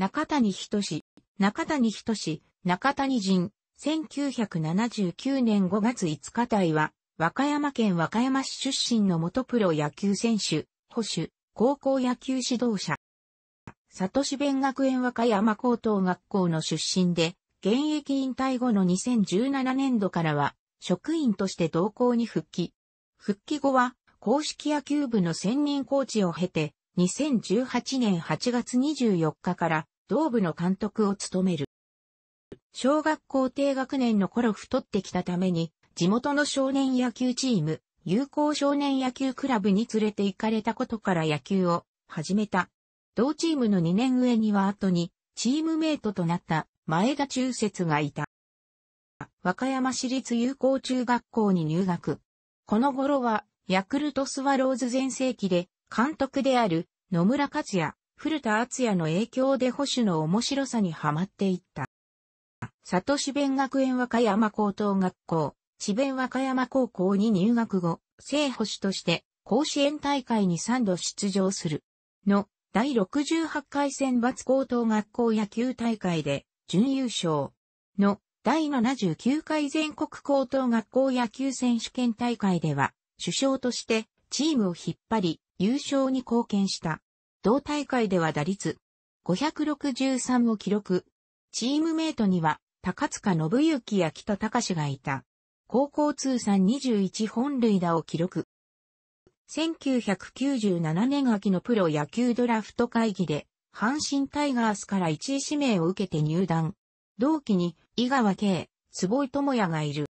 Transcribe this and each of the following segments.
中谷仁志、中谷仁志、中谷人、1979年5月5日体は、和歌山県和歌山市出身の元プロ野球選手、保守、高校野球指導者。里市弁学園和歌山高等学校の出身で、現役引退後の2017年度からは、職員として同校に復帰。復帰後は、公式野球部の専任コーチを経て、2018年8月24日から同部の監督を務める。小学校低学年の頃太ってきたために、地元の少年野球チーム、友好少年野球クラブに連れて行かれたことから野球を始めた。同チームの2年上には後に、チームメイトとなった前田中節がいた。和歌山市立友好中学校に入学。この頃は、ヤクルトスワローズ全盛期で、監督である野村克也、古田敦也の影響で保守の面白さにはまっていった。里市弁学園和歌山高等学校、市弁和歌山高校に入学後、正保守として甲子園大会に3度出場する。の、第68回選抜高等学校野球大会で準優勝。の、第79回全国高等学校野球選手権大会では、首相としてチームを引っ張り、優勝に貢献した。同大会では打率563を記録。チームメイトには高塚信之や北隆がいた。高校通算21本塁打を記録。1997年秋のプロ野球ドラフト会議で、阪神タイガースから1位指名を受けて入団。同期に、井川圭、坪井智也がいる。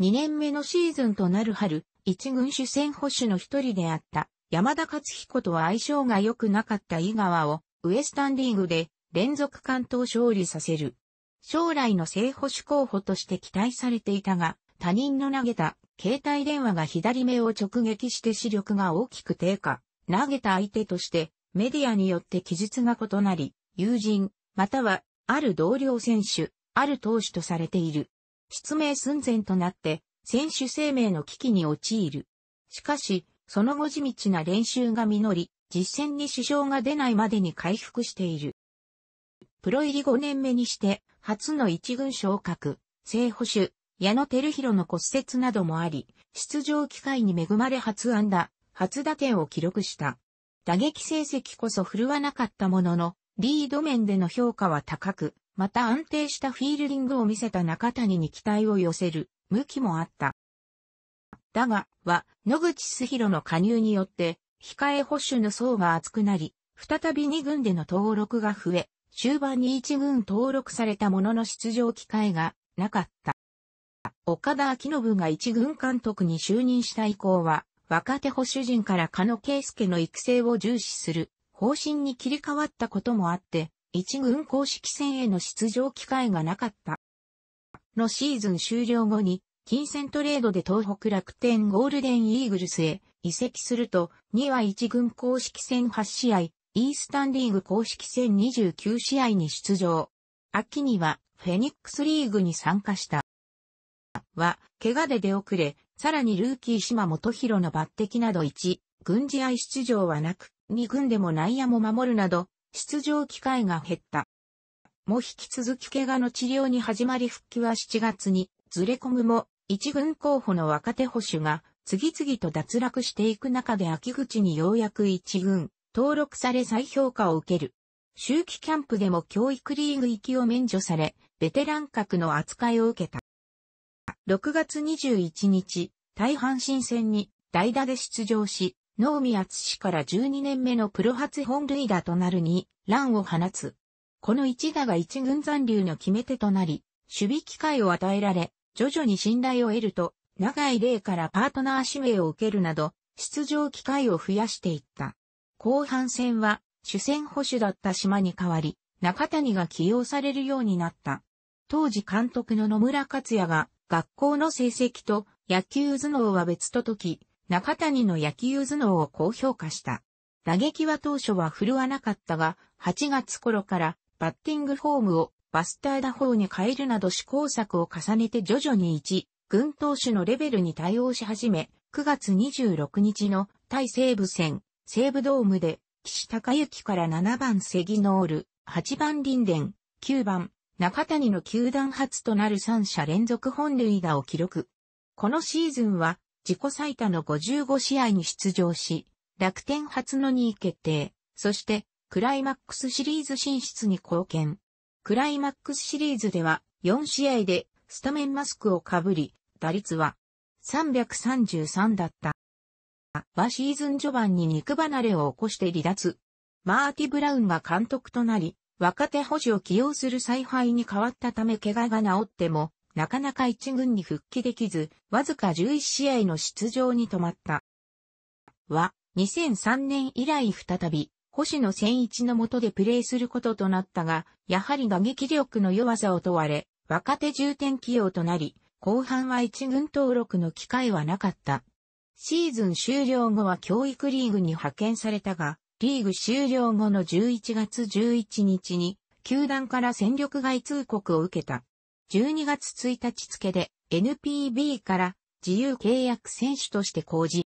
2年目のシーズンとなる春、一軍主戦保守の一人であった、山田勝彦とは相性が良くなかった井川をウエスタンリーグで連続関東勝利させる。将来の正捕手候補として期待されていたが、他人の投げた携帯電話が左目を直撃して視力が大きく低下。投げた相手としてメディアによって記述が異なり、友人、またはある同僚選手、ある投手とされている。失明寸前となって選手生命の危機に陥る。しかし、その後地道な練習が実り、実戦に支障が出ないまでに回復している。プロ入り5年目にして、初の一軍昇格、正捕手、矢野照弘の骨折などもあり、出場機会に恵まれ初安打、初打点を記録した。打撃成績こそ振るわなかったものの、リード面での評価は高く、また安定したフィールディングを見せた中谷に期待を寄せる、向きもあった。だが、は、野口すひろの加入によって、控え保守の層が厚くなり、再び2軍での登録が増え、終盤に1軍登録されたものの出場機会がなかった。岡田昭信が1軍監督に就任した以降は、若手保守陣から加野圭介の育成を重視する方針に切り替わったこともあって、1軍公式戦への出場機会がなかった。のシーズン終了後に、金銭トレードで東北楽天ゴールデンイーグルスへ移籍すると、2は1軍公式戦8試合、イースタンリーグ公式戦29試合に出場。秋にはフェニックスリーグに参加した。は、怪我で出遅れ、さらにルーキー島本博の抜擢など1、軍試合出場はなく、2軍でも内野も守るなど、出場機会が減った。も引き続き怪我の治療に始まり復帰は7月にずれ込むも、一軍候補の若手保守が次々と脱落していく中で秋口にようやく一軍、登録され再評価を受ける。周期キャンプでも教育リーグ行きを免除され、ベテラン格の扱いを受けた。6月21日、大阪神戦に代打で出場し、能見厚氏から12年目のプロ初本塁打となるに、ランを放つ。この一打が一軍残留の決め手となり、守備機会を与えられ、徐々に信頼を得ると、長い例からパートナー指名を受けるなど、出場機会を増やしていった。後半戦は、主戦保守だった島に代わり、中谷が起用されるようになった。当時監督の野村克也が、学校の成績と野球頭脳は別と解き、中谷の野球頭脳を高評価した。打撃は当初は振るわなかったが、8月頃からバッティングフォームをバスター打法に変えるなど試行錯を重ねて徐々に1、軍投手のレベルに対応し始め、9月26日の対西部戦、西部ドームで、岸隆之から7番セギノール、8番林伝、9番、中谷の球団初となる3者連続本塁打を記録。このシーズンは自己最多の55試合に出場し、楽天初の2位決定、そしてクライマックスシリーズ進出に貢献。クライマックスシリーズでは4試合でスタメンマスクをかぶり、打率は333だった。はシーズン序盤に肉離れを起こして離脱。マーティ・ブラウンが監督となり、若手保守を起用する采配に変わったため怪我が治っても、なかなか一軍に復帰できず、わずか11試合の出場に止まった。は、2003年以来再び、星野千一の下でプレーすることとなったが、やはり打撃力の弱さを問われ、若手重点起用となり、後半は一軍登録の機会はなかった。シーズン終了後は教育リーグに派遣されたが、リーグ終了後の11月11日に、球団から戦力外通告を受けた。12月1日付で NPB から自由契約選手として公示。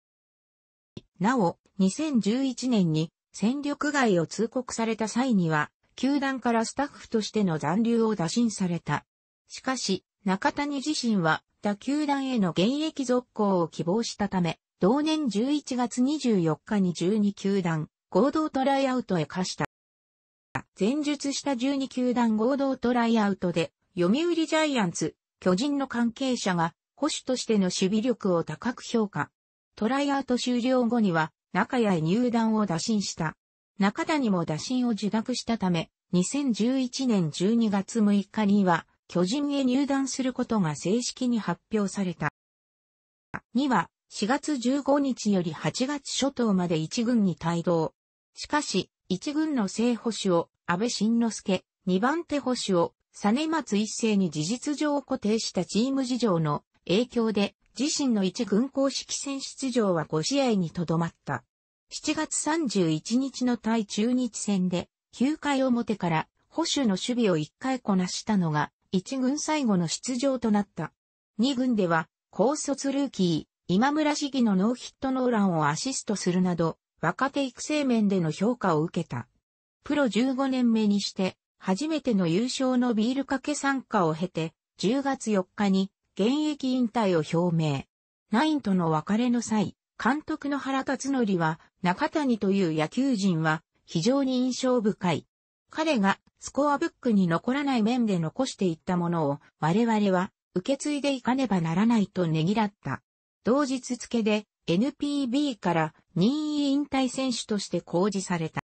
なお、2011年に戦力外を通告された際には、球団からスタッフとしての残留を打診された。しかし、中谷自身は、他球団への現役続行を希望したため、同年11月24日に12球団、合同トライアウトへ課した。前述した12球団合同トライアウトで、読売ジャイアンツ、巨人の関係者が、保守としての守備力を高く評価。トライアウト終了後には、中谷へ入団を打診した。中谷も打診を受諾したため、2011年12月6日には、巨人へ入団することが正式に発表された。2は、4月15日より8月初頭まで1軍に帯同。しかし、1軍の正捕手を安倍晋之助、2番手捕手を、実松一世に事実上固定したチーム事情の影響で自身の一軍公式戦出場は5試合にとどまった。7月31日の対中日戦で、9回表から保守の守備を1回こなしたのが、1軍最後の出場となった。2軍では、高卒ルーキー、今村市議のノーヒットノーランをアシストするなど、若手育成面での評価を受けた。プロ15年目にして、初めての優勝のビールかけ参加を経て、10月4日に現役引退を表明。ナインとの別れの際、監督の原辰則は、中谷という野球人は非常に印象深い。彼がスコアブックに残らない面で残していったものを我々は受け継いでいかねばならないとねぎらった。同日付で NPB から任意引退選手として公示された。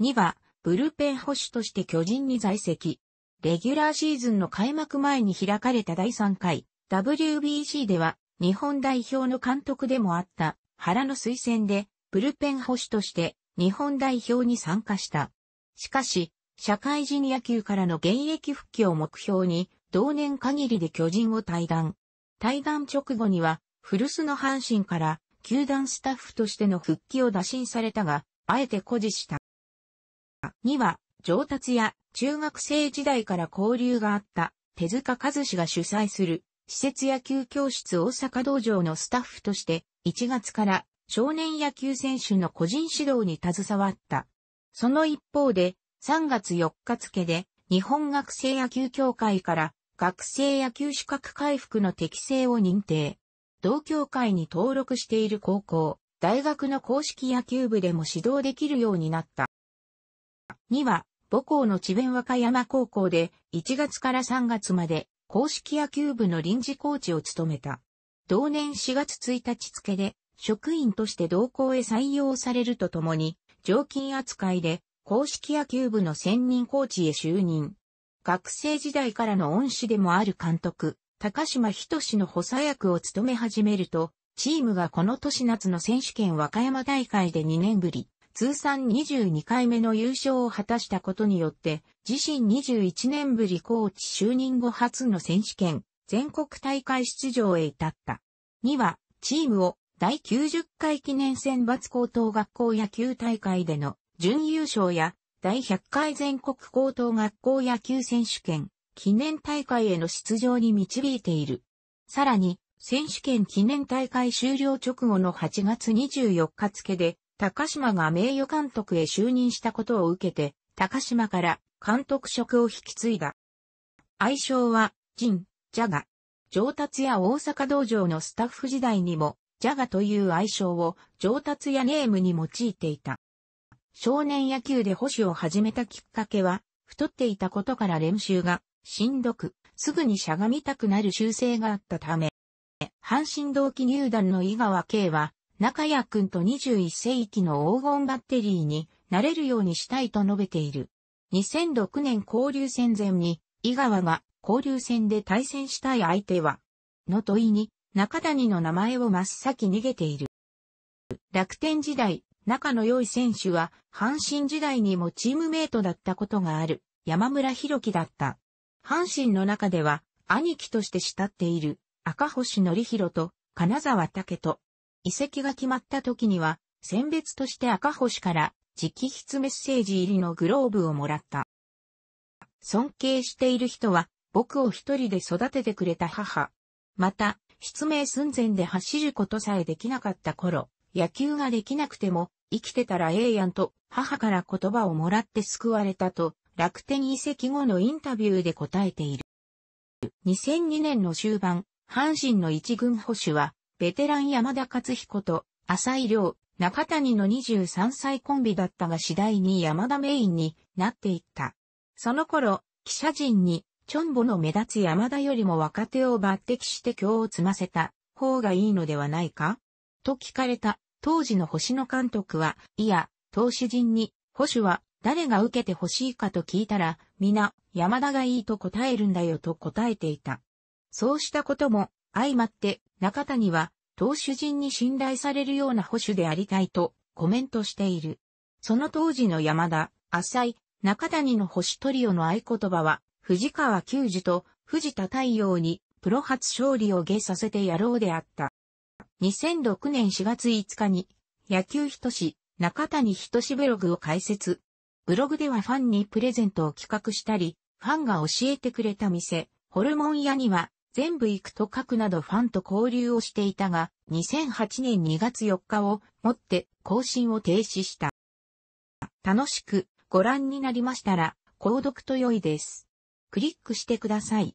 2はブルペン保守として巨人に在籍。レギュラーシーズンの開幕前に開かれた第3回 WBC では日本代表の監督でもあった原の推薦でブルペン保守として日本代表に参加した。しかし、社会人野球からの現役復帰を目標に同年限りで巨人を退団。退団直後には古巣の阪神から球団スタッフとしての復帰を打診されたが、あえて誇示した。には、上達や中学生時代から交流があった手塚和氏が主催する施設野球教室大阪道場のスタッフとして1月から少年野球選手の個人指導に携わった。その一方で3月4日付で日本学生野球協会から学生野球資格回復の適正を認定。同協会に登録している高校、大学の公式野球部でも指導できるようになった。には母校の智弁和歌山高校で1月から3月まで公式野球部の臨時コーチを務めた。同年4月1日付で職員として同校へ採用されるとともに、常勤扱いで公式野球部の専任コーチへ就任。学生時代からの恩師でもある監督、高島仁の補佐役を務め始めると、チームがこの年夏の選手権和歌山大会で2年ぶり、通算22回目の優勝を果たしたことによって、自身21年ぶりコーチ就任後初の選手権、全国大会出場へ至った。2は、チームを第90回記念選抜高等学校野球大会での準優勝や、第100回全国高等学校野球選手権、記念大会への出場に導いている。さらに、選手権記念大会終了直後の8月24日付で、高島が名誉監督へ就任したことを受けて、高島から監督職を引き継いだ。愛称は、ジン、ジャガ。上達や大阪道場のスタッフ時代にも、ジャガという愛称を上達やネームに用いていた。少年野球で保守を始めたきっかけは、太っていたことから練習がしんどく、すぐにしゃがみたくなる習性があったため、阪神同期入団の井川慶は、中谷くんと21世紀の黄金バッテリーになれるようにしたいと述べている。2006年交流戦前に、井川が交流戦で対戦したい相手は、の問いに、中谷の名前を真っ先逃げている。楽天時代、仲の良い選手は、阪神時代にもチームメイトだったことがある、山村博樹だった。阪神の中では、兄貴として慕っている、赤星則弘と、金沢武と、遺跡が決まった時には、選別として赤星から直筆メッセージ入りのグローブをもらった。尊敬している人は、僕を一人で育ててくれた母。また、失明寸前で走ることさえできなかった頃、野球ができなくても、生きてたらええやんと、母から言葉をもらって救われたと、楽天遺跡後のインタビューで答えている。2002年の終盤、阪神の一軍保守は、ベテラン山田勝彦と浅井亮、中谷の23歳コンビだったが次第に山田メインになっていった。その頃、記者陣に、チョンボの目立つ山田よりも若手を抜擢して今日を積ませた方がいいのではないかと聞かれた当時の星野監督は、いや、投手陣に、保守は誰が受けて欲しいかと聞いたら、皆、山田がいいと答えるんだよと答えていた。そうしたことも、相まって、中谷は、投手陣に信頼されるような保守でありたいとコメントしている。その当時の山田、浅井、中谷の保守トリオの合言葉は、藤川球児と藤田太陽にプロ初勝利を下させてやろうであった。2006年4月5日に野球人志中谷人志ブログを開設。ブログではファンにプレゼントを企画したり、ファンが教えてくれた店、ホルモン屋には全部行くと書くなどファンと交流をしていたが、2008年2月4日をもって更新を停止した。楽しくご覧になりましたら、購読と良いです。クリックしてください。